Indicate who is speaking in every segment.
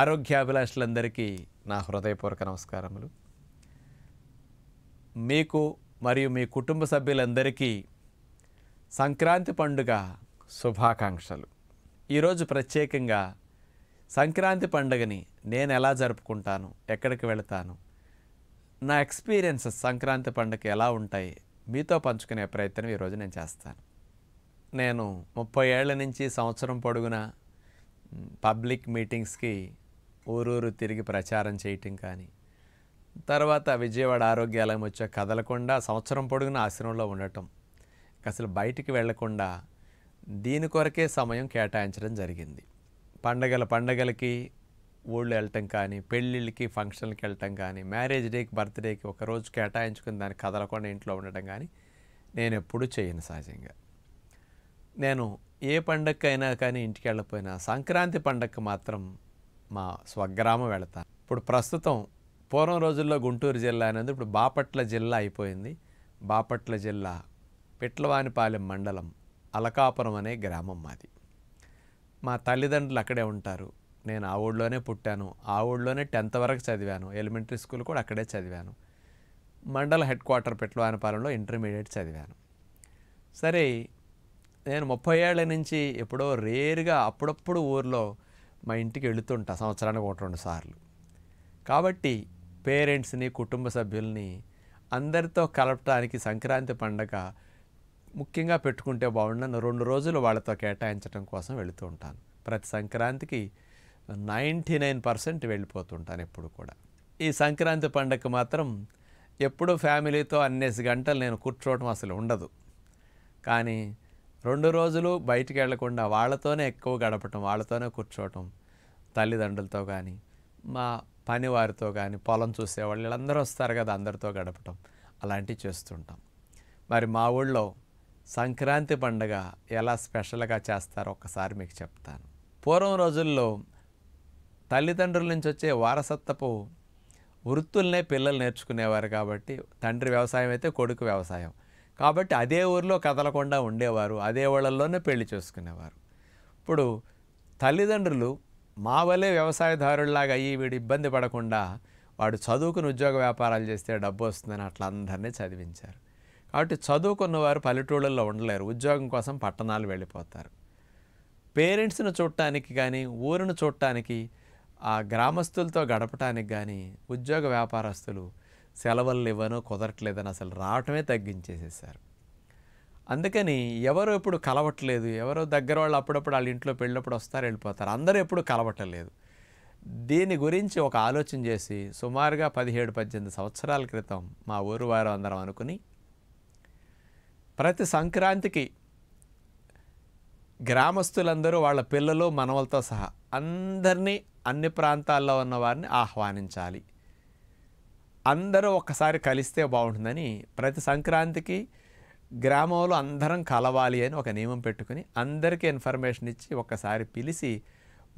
Speaker 1: ఆరోగ్యాభిలాషులందరికీ నా హృదయపూర్వక నమస్కారములు మీకు మరియు మీ కుటుంబ సభ్యులందరికీ సంక్రాంతి పండుగ శుభాకాంక్షలు ఈరోజు ప్రత్యేకంగా సంక్రాంతి పండుగని నేను ఎలా జరుపుకుంటాను ఎక్కడికి వెళతాను నా ఎక్స్పీరియన్సెస్ సంక్రాంతి పండుగ ఎలా ఉంటాయి మీతో పంచుకునే ప్రయత్నం ఈరోజు నేను చేస్తాను నేను ముప్పై ఏళ్ళ నుంచి సంవత్సరం పొడుగున పబ్లిక్ మీటింగ్స్కి ఊరూరు తిరిగి ప్రచారం చేయటం కానీ తర్వాత విజయవాడ ఆరోగ్యాలయం వచ్చా కదలకుండా సంవత్సరం పొడుగున ఆశ్రమంలో ఉండటం అసలు బయటికి వెళ్లకుండా దీని కొరకే సమయం కేటాయించడం జరిగింది పండగల పండగలకి ఊళ్ళు వెళ్ళటం కానీ పెళ్ళిళ్ళకి ఫంక్షన్లకి వెళ్ళటం కానీ మ్యారేజ్ డేకి బర్త్డేకి ఒక రోజు కేటాయించుకుని దాన్ని కదలకుండా ఇంట్లో ఉండటం కానీ నేను ఎప్పుడూ చేయను సహజంగా నేను ఏ పండగకైనా కానీ ఇంటికి వెళ్ళకపోయినా సంక్రాంతి పండగ మాత్రం మా స్వగ్రామం వెళతాను ఇప్పుడు ప్రస్తుతం పూర్వం రోజుల్లో గుంటూరు జిల్లా అనేది ఇప్పుడు బాపట్ల జిల్లా అయిపోయింది బాపట్ల జిల్లా పిట్లవానిపాలెం మండలం అలకాపురం అనే గ్రామం మాది మా తల్లిదండ్రులు అక్కడే ఉంటారు నేను ఆ ఊళ్ళోనే పుట్టాను ఆ ఊళ్ళోనే టెన్త్ వరకు చదివాను ఎలిమెంటరీ స్కూల్ కూడా అక్కడే చదివాను మండల హెడ్ క్వార్టర్ పెట్లవానపాలెంలో ఇంటర్మీడియట్ చదివాను సరే నేను ముప్పై ఏళ్ళ నుంచి ఎప్పుడో రేరుగా అప్పుడప్పుడు ఊర్లో మా ఇంటికి వెళుతుంటా సంవత్సరానికి ఒకటి రెండు సార్లు కాబట్టి పేరెంట్స్ని కుటుంబ సభ్యుల్ని అందరితో కలపటానికి సంక్రాంతి పండగ ముఖ్యంగా పెట్టుకుంటే బాగుండను రెండు రోజులు వాళ్ళతో కేటాయించడం కోసం వెళుతూ ఉంటాను ప్రతి సంక్రాంతికి నైంటీ నైన్ పర్సెంట్ వెళ్ళిపోతుంటాను ఎప్పుడు కూడా ఈ సంక్రాంతి పండగ మాత్రం ఎప్పుడూ ఫ్యామిలీతో అన్నేసి గంటలు నేను కూర్చోవడం అసలు ఉండదు కానీ రెండు రోజులు బయటికి వెళ్లకుండా వాళ్ళతోనే ఎక్కువ గడపటం వాళ్ళతోనే కూర్చోవటం తల్లిదండ్రులతో కానీ మా పని వారితో కానీ పొలం చూసేవాళ్ళు వీళ్ళందరూ వస్తారు కదా అందరితో గడపటం అలాంటివి చేస్తుంటాం మరి మా ఊళ్ళో సంక్రాంతి పండుగ ఎలా స్పెషల్గా చేస్తారో ఒకసారి మీకు చెప్తాను పూర్వం రోజుల్లో తల్లిదండ్రుల నుంచి వచ్చే వారసత్వపు వృత్తుల్నే పిల్లలు నేర్చుకునేవారు కాబట్టి తండ్రి వ్యవసాయం అయితే కొడుకు వ్యవసాయం కాబట్టి అదే ఊరిలో కదలకుండా ఉండేవారు అదే ఊళ్ళల్లోనే పెళ్లి చేసుకునేవారు ఇప్పుడు తల్లిదండ్రులు మా వలె వ్యవసాయదారుల్లాగా అయ్యి వీడు ఇబ్బంది పడకుండా వాడు చదువుకుని ఉద్యోగ వ్యాపారాలు చేస్తే డబ్బు వస్తుందని అట్లా అందరినీ చదివించారు కాబట్టి చదువుకున్న వారు పల్లెటూళ్ళల్లో ఉండలేరు ఉద్యోగం కోసం పట్టణాలు వెళ్ళిపోతారు పేరెంట్స్ను చూడటానికి కానీ ఊరిని చూడటానికి ఆ గ్రామస్తులతో గడపటానికి కానీ ఉద్యోగ వ్యాపారస్తులు సెలవులు ఇవ్వను కుదరట్లేదని అసలు రావటమే తగ్గించేసేసారు అందుకని ఎవరు ఎప్పుడు కలవట్లేదు ఎవరో దగ్గర వాళ్ళు అప్పుడప్పుడు వాళ్ళ ఇంట్లో పెళ్ళినప్పుడు వస్తారు వెళ్ళిపోతారు అందరూ ఎప్పుడు కలవటలేదు దీని గురించి ఒక ఆలోచన చేసి సుమారుగా పదిహేడు పద్దెనిమిది సంవత్సరాల క్రితం మా ఊరు వారు అందరం అనుకుని ప్రతి సంక్రాంతికి గ్రామస్తులందరూ వాళ్ళ పిల్లలు మనవలతో సహా అందరినీ అన్ని ప్రాంతాల్లో ఉన్న వారిని ఆహ్వానించాలి అందరూ ఒక్కసారి కలిస్తే బాగుంటుందని ప్రతి సంక్రాంతికి గ్రామంలో అందరం కలవాలి అని ఒక నియమం పెట్టుకుని అందరికీ ఇన్ఫర్మేషన్ ఇచ్చి ఒక్కసారి పిలిచి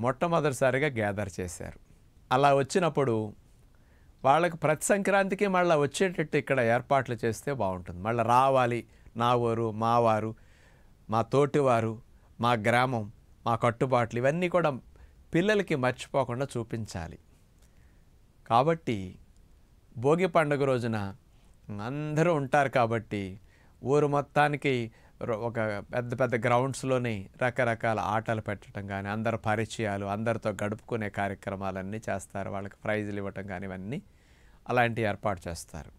Speaker 1: మొట్టమొదటిసారిగా గ్యాదర్ చేశారు అలా వచ్చినప్పుడు వాళ్ళకి ప్రతి సంక్రాంతికి మళ్ళీ వచ్చేటట్టు ఇక్కడ ఏర్పాట్లు చేస్తే బాగుంటుంది మళ్ళీ రావాలి నా ఊరు మా వారు మా తోటివారు మా గ్రామం మా కట్టుబాట్లు ఇవన్నీ కూడా పిల్లలకి మర్చిపోకుండా చూపించాలి కాబట్టి భోగి పండుగ రోజున అందరూ ఉంటారు కాబట్టి ఊరు మొత్తానికి ఒక పెద్ద పెద్ద గ్రౌండ్స్లోని రకరకాల ఆటలు పెట్టడం కానీ అందరు పరిచయాలు అందరితో గడుపుకునే కార్యక్రమాలన్నీ చేస్తారు వాళ్ళకి ప్రైజులు ఇవ్వటం కానీ ఇవన్నీ అలాంటి ఏర్పాటు చేస్తారు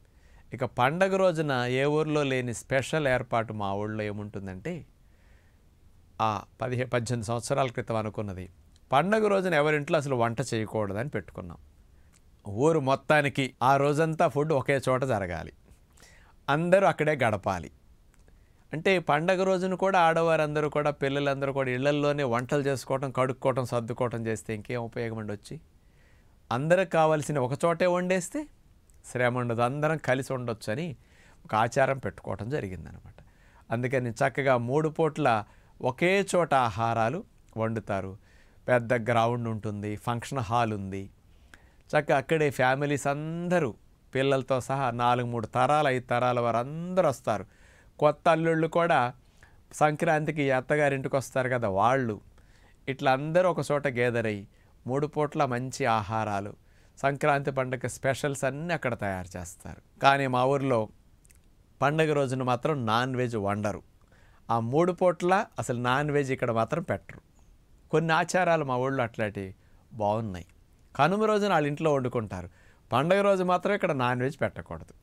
Speaker 1: ఇక పండగ రోజున ఏ ఊరిలో లేని స్పెషల్ ఏర్పాటు మా ఊళ్ళో ఏముంటుందంటే ఆ పదిహే పద్దెనిమిది సంవత్సరాల క్రితం అనుకున్నది పండగ రోజున ఎవరింట్లో అసలు వంట చేయకూడదని పెట్టుకున్నాం ఊరు మొత్తానికి ఆ రోజంతా ఫుడ్ ఒకే చోట జరగాలి అందరూ అక్కడే గడపాలి అంటే పండగ రోజున కూడా ఆడవారందరూ కూడా పిల్లలందరూ కూడా ఇళ్లల్లోనే వంటలు చేసుకోవటం కడుక్కోవటం సర్దుకోవటం చేస్తే ఇంకేం ఉపయోగం ఉండి వచ్చి అందరికి కావాల్సిన ఒకచోటే వండేస్తే శ్రమ ఉండదు అందరం కలిసి ఉండొచ్చు అని ఒక ఆచారం పెట్టుకోవటం జరిగిందనమాట అందుకని చక్కగా మూడు పూట్ల ఒకే చోట ఆహారాలు వండుతారు పెద్ద గ్రౌండ్ ఉంటుంది ఫంక్షన్ హాల్ ఉంది చక్కగా అక్కడే ఫ్యామిలీస్ అందరూ పిల్లలతో సహా నాలుగు మూడు తరాలు ఐదు తరాల వారు అందరూ వస్తారు కొత్త అల్లుళ్ళు కూడా సంక్రాంతికి అత్తగారింటికి వస్తారు కదా వాళ్ళు ఇట్లా అందరూ ఒక చోట గేదర్ అయ్యి మూడు పూట్ల మంచి ఆహారాలు సంక్రాంతి పండుగ స్పెషల్స్ అన్నీ అక్కడ తయారు చేస్తారు కానీ మా ఊరిలో పండగ రోజున మాత్రం నాన్ వెజ్ వండరు ఆ మూడు పూట్ల అసలు నాన్ వెజ్ ఇక్కడ మాత్రం పెట్టరు కొన్ని ఆచారాలు మా ఊళ్ళో అట్లాంటివి బాగున్నాయి కనుమ రోజున వాళ్ళ ఇంట్లో వండుకుంటారు పండగ రోజు మాత్రం ఇక్కడ నాన్ వెజ్ పెట్టకూడదు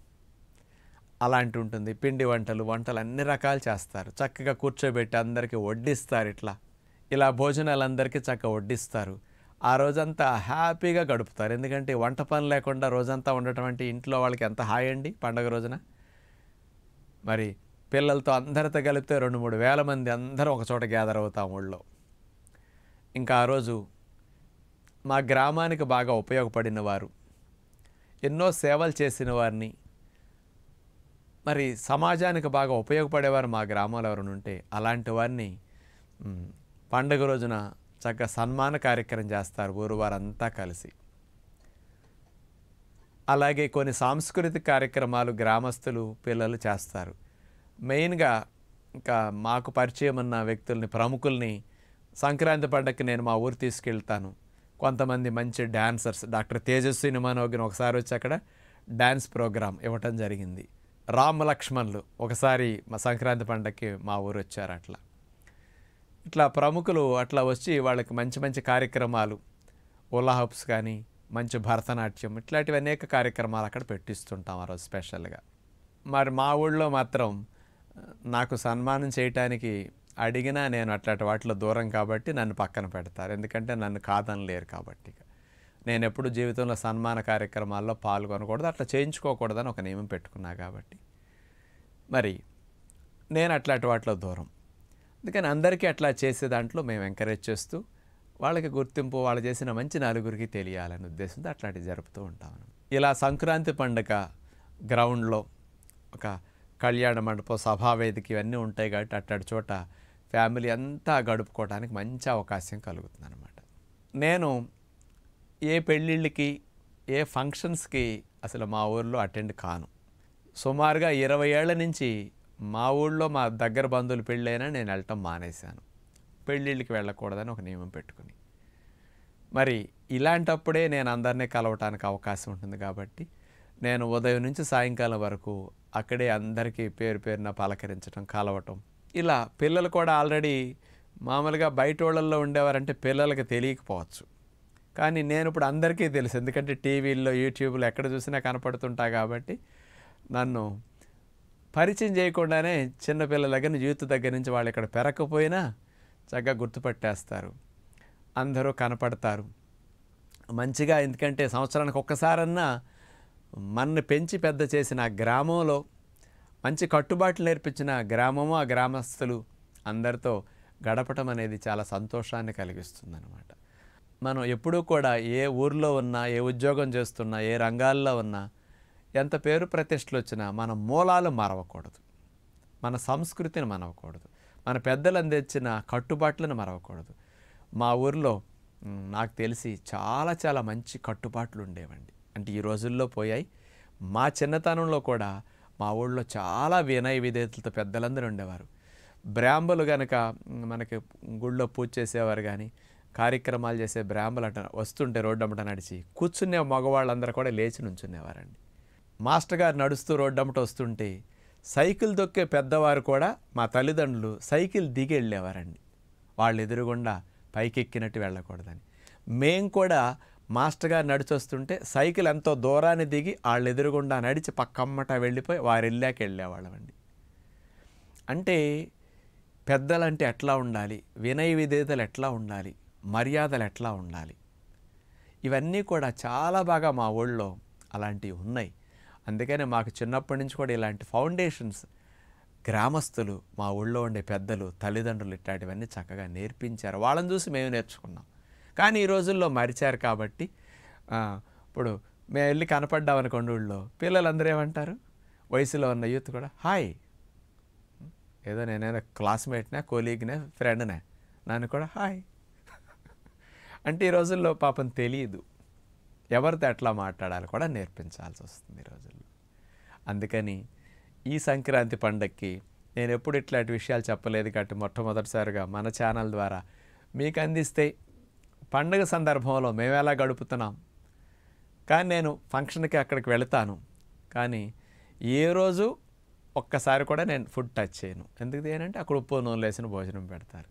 Speaker 1: అలాంటి ఉంటుంది పిండి వంటలు వంటలు అన్ని రకాలు చేస్తారు చక్కగా కూర్చోబెట్టి అందరికీ వడ్డిస్తారు ఇట్లా ఇలా భోజనాలు అందరికీ చక్కగా వడ్డిస్తారు ఆ రోజంతా హ్యాపీగా గడుపుతారు ఎందుకంటే వంట పని లేకుండా రోజంతా ఉండటం అంటే ఇంట్లో వాళ్ళకి ఎంత హాయ్ అండి పండగ రోజున మరి పిల్లలతో అందరితో కలిపితే రెండు మూడు వేల మంది అందరూ ఒకచోట గ్యాదర్ అవుతాం ఊళ్ళో ఇంకా ఆ రోజు మా గ్రామానికి బాగా ఉపయోగపడిన వారు ఎన్నో సేవలు చేసిన వారిని మరి సమాజానికి బాగా ఉపయోగపడేవారు మా గ్రామాలు ఎవరు ఉంటే అలాంటి వారిని పండుగ రోజున చక్కగా సన్మాన కార్యక్రమం చేస్తారు ఊరు వారంతా కలిసి అలాగే కొన్ని సాంస్కృతిక కార్యక్రమాలు గ్రామస్తులు పిల్లలు చేస్తారు మెయిన్గా ఇంకా మాకు పరిచయం ఉన్న వ్యక్తుల్ని ప్రముఖుల్ని సంక్రాంతి పండగకి నేను మా ఊరు తీసుకెళ్తాను కొంతమంది మంచి డాన్సర్స్ డాక్టర్ తేజస్వి నిమానోగిన ఒకసారి వచ్చి అక్కడ డ్యాన్స్ ప్రోగ్రాం ఇవ్వటం జరిగింది రామ లక్ష్మణ్లు ఒకసారి మా సంక్రాంతి పండగకి మా ఊరు వచ్చారు అట్లా ఇట్లా ప్రముఖులు అట్లా వచ్చి వాళ్ళకి మంచి మంచి కార్యక్రమాలు ఓలా హబ్స్ కానీ మంచి భరతనాట్యం ఇట్లాంటివి అనేక కార్యక్రమాలు అక్కడ పెట్టిస్తుంటాం ఆ రోజు స్పెషల్గా మరి మా ఊళ్ళో మాత్రం నాకు సన్మానం చేయటానికి అడిగినా నేను అట్లాంటి వాటిలో దూరం కాబట్టి నన్ను పక్కన పెడతారు ఎందుకంటే నన్ను కాదనలేరు కాబట్టి నేను ఎప్పుడు జీవితంలో సన్మాన కార్యక్రమాల్లో పాల్గొనకూడదు అట్లా చేయించుకోకూడదని ఒక నియమం పెట్టుకున్నా కాబట్టి మరి నేను అట్లాంటి వాటిలో దూరం అందుకని అందరికీ అట్లా చేసే దాంట్లో మేము ఎంకరేజ్ చేస్తూ వాళ్ళకి గుర్తింపు వాళ్ళు చేసిన మంచి నలుగురికి తెలియాలనే ఉద్దేశంతో అట్లాంటివి జరుపుతూ ఉంటాం ఇలా సంక్రాంతి పండుగ గ్రౌండ్లో ఒక కళ్యాణ మండపం సభావేదిక ఇవన్నీ ఉంటాయి కాబట్టి అట్టడి చోట ఫ్యామిలీ అంతా గడుపుకోవడానికి మంచి అవకాశం కలుగుతుంది అనమాట నేను ఏ పెళ్ళిళ్ళకి ఏ ఫంక్షన్స్కి అసలు మా ఊర్లో అటెండ్ కాను సుమారుగా ఇరవై ఏళ్ళ నుంచి మా ఊళ్ళో మా దగ్గర బంధువులు పెళ్ళైనా నేను వెళ్ళటం మానేశాను పెళ్ళిళ్ళకి వెళ్ళకూడదని ఒక నియమం పెట్టుకుని మరి ఇలాంటప్పుడే నేను అందరినీ కలవటానికి అవకాశం ఉంటుంది కాబట్టి నేను ఉదయం నుంచి సాయంకాలం వరకు అక్కడే అందరికీ పేరు పేరున పలకరించడం కలవటం ఇలా పిల్లలు కూడా ఆల్రెడీ మామూలుగా బయట వాళ్ళల్లో ఉండేవారంటే పిల్లలకి తెలియకపోవచ్చు కానీ నేను ఇప్పుడు అందరికీ తెలుసు ఎందుకంటే టీవీల్లో యూట్యూబ్లో ఎక్కడ చూసినా కనపడుతుంటా కాబట్టి నన్ను పరిచయం చేయకుండానే చిన్నపిల్లల దగ్గర యూత్ దగ్గర నుంచి వాళ్ళు ఇక్కడ పెరగకపోయినా చక్కగా గుర్తుపట్టేస్తారు అందరూ కనపడతారు మంచిగా ఎందుకంటే సంవత్సరానికి ఒక్కసారన్నా మన పెంచి పెద్ద చేసిన గ్రామంలో మంచి కట్టుబాట్లు నేర్పించిన గ్రామము ఆ గ్రామస్తులు అందరితో గడపటం అనేది చాలా సంతోషాన్ని కలిగిస్తుంది అనమాట మనం ఎప్పుడూ కూడా ఏ ఊర్లో ఉన్నా ఏ ఉద్యోగం చేస్తున్నా ఏ రంగాల్లో ఉన్నా ఎంత పేరు ప్రతిష్టలు వచ్చినా మన మూలాలు మరవకూడదు మన సంస్కృతిని మరవకూడదు మన పెద్దలు అందించిన కట్టుబాట్లను మరవకూడదు మా ఊర్లో నాకు తెలిసి చాలా చాలా మంచి కట్టుబాట్లు ఉండేవండి అంటే ఈ రోజుల్లో పోయాయి మా చిన్నతనంలో కూడా మా ఊళ్ళో చాలా వినయ విధేతలతో పెద్దలందరూ ఉండేవారు బ్రాహ్మలు కనుక మనకి గుళ్ళో పూజ చేసేవారు కానీ కార్యక్రమాలు చేసే బ్రాహ్మలు అంట వస్తుంటే రోడ్డు అమ్మట నడిచి కూర్చునే మగవాళ్ళందరూ కూడా లేచి నుంచునేవారండి మాస్టర్ గారు నడుస్తూ రోడ్డు అమ్మట వస్తుంటే సైకిల్ దొక్కే పెద్దవారు కూడా మా తల్లిదండ్రులు సైకిల్ దిగి వెళ్ళేవారండి వాళ్ళు ఎదురుగుండా పైకెక్కినట్టు వెళ్ళకూడదని మేము కూడా మాస్టర్ గారు నడిచొస్తుంటే సైకిల్ ఎంతో దూరాన్ని దిగి వాళ్ళు ఎదురుగుండా నడిచి పక్కమ్మట వెళ్ళిపోయి వారు వెళ్ళాక వెళ్ళేవాళ్ళమండి అంటే పెద్దలంటే ఎట్లా ఉండాలి వినయ విధేతలు ఎట్లా ఉండాలి మర్యాదలు ఎట్లా ఉండాలి ఇవన్నీ కూడా చాలా బాగా మా ఊళ్ళో అలాంటివి ఉన్నాయి అందుకనే మాకు చిన్నప్పటి నుంచి కూడా ఇలాంటి ఫౌండేషన్స్ గ్రామస్తులు మా ఊళ్ళో ఉండే పెద్దలు తల్లిదండ్రులు ఇట్లాంటివన్నీ చక్కగా నేర్పించారు వాళ్ళని చూసి మేము నేర్చుకున్నాం కానీ ఈ రోజుల్లో మరిచారు కాబట్టి ఇప్పుడు మేము వెళ్ళి కనపడ్డామని కొండూళ్ళలో పిల్లలందరూ ఏమంటారు వయసులో ఉన్న యూత్ కూడా హాయ్ ఏదో నేనైనా క్లాస్మేట్నే కోలీగ్నే ఫ్రెండ్నే నన్ను కూడా హాయ్ అంటే ఈ రోజుల్లో పాపం తెలియదు ఎవరితో ఎట్లా మాట్లాడాలి కూడా నేర్పించాల్సి వస్తుంది ఈ రోజుల్లో అందుకని ఈ సంక్రాంతి పండక్కి నేను ఎప్పుడు ఇట్లాంటి విషయాలు చెప్పలేదు కాబట్టి మొట్టమొదటిసారిగా మన ఛానల్ ద్వారా మీకు అందిస్తే పండుగ సందర్భంలో మేము ఎలా గడుపుతున్నాం కానీ నేను ఫంక్షన్కి అక్కడికి వెళతాను కానీ ఏ రోజు ఒక్కసారి కూడా నేను ఫుడ్ టచ్ చేయను ఎందుకు ఏంటంటే అక్కడ ఉప్పు నూనె వేసిన భోజనం పెడతారు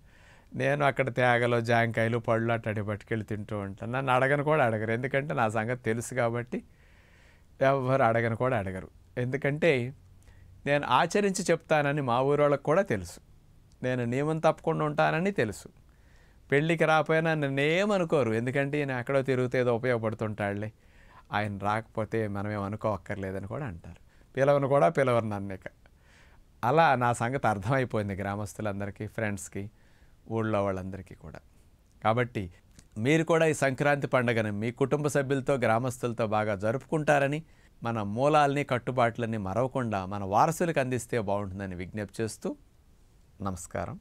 Speaker 1: నేను అక్కడ తేగలు జాంకాయలు పళ్ళు అట్టడి పట్టుకెళ్ళి తింటూ ఉంటాను నన్ను అడగను కూడా అడగరు ఎందుకంటే నా సంగతి తెలుసు కాబట్టి ఎవరు అడగను కూడా అడగరు ఎందుకంటే నేను ఆచరించి చెప్తానని మా ఊరోళ్ళకి కూడా తెలుసు నేను నియమం తప్పకుండా ఉంటానని తెలుసు పెళ్ళికి రాపోయినా నన్నేమనుకోరు ఎందుకంటే ఈయన ఎక్కడో తిరుగుతే ఏదో ఉపయోగపడుతుంటాడులే ఆయన రాకపోతే మనమేమనుకో అక్కర్లేదని కూడా అంటారు పిలవను కూడా పిలవరు నన్నిక అలా నా సంగతి అర్థమైపోయింది గ్రామస్తులందరికీ ఫ్రెండ్స్కి ఊళ్ళో వాళ్ళందరికీ కూడా కాబట్టి మీరు కూడా ఈ సంక్రాంతి పండుగను మీ కుటుంబ సభ్యులతో గ్రామస్తులతో బాగా జరుపుకుంటారని మన మూలాల్ని కట్టుబాట్లని మరవకుండా మన వారసులకు అందిస్తే బాగుంటుందని విజ్ఞప్తి చేస్తూ నమస్కారం